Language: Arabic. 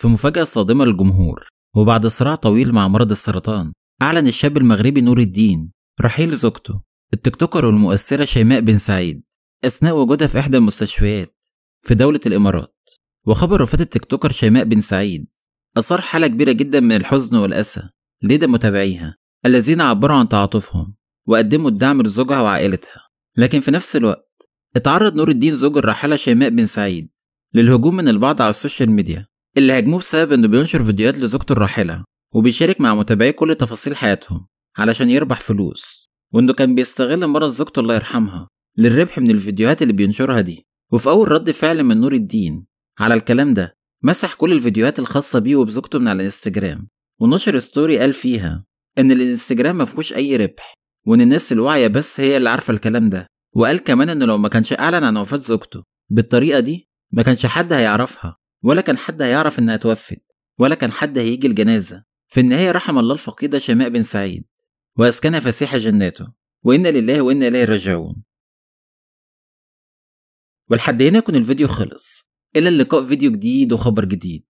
في مفاجأة صادمة للجمهور وبعد صراع طويل مع مرض السرطان أعلن الشاب المغربي نور الدين رحيل زوجته التيك توكر والمؤثرة شيماء بن سعيد أثناء وجودها في إحدى المستشفيات في دولة الإمارات وخبر وفاة التيك توكر شيماء بن سعيد أثار حالة كبيرة جدا من الحزن والأسى لدى متابعيها الذين عبروا عن تعاطفهم وقدموا الدعم لزوجها وعائلتها لكن في نفس الوقت اتعرض نور الدين زوج الراحلة شيماء بن سعيد للهجوم من البعض على السوشيال ميديا اللي هاجموه بسبب إنه بينشر فيديوهات لزوجته الراحلة وبيشارك مع متابعيه كل تفاصيل حياتهم علشان يربح فلوس وإنه كان بيستغل مرض زوجته الله يرحمها للربح من الفيديوهات اللي بينشرها دي وفي أول رد فعل من نور الدين على الكلام ده مسح كل الفيديوهات الخاصة بيه وبزوجته من على الانستجرام ونشر ستوري قال فيها إن الانستجرام مفهوش أي ربح وإن الناس الواعية بس هي اللي عارفة الكلام ده وقال كمان إنه لو ما كانش أعلن عن وفاة زوجته بالطريقة دي ما كانش حد هيعرفها ولا كان حد هيعرف إنها توفت ولا كان حد هيجي الجنازة في النهاية رحم الله الفقيدة شماء بن سعيد وأسكنها فسيح جناته وإنا لله وإنا إليه راجعون ولحد هنا يكون الفيديو خلص إلى اللقاء فيديو جديد وخبر جديد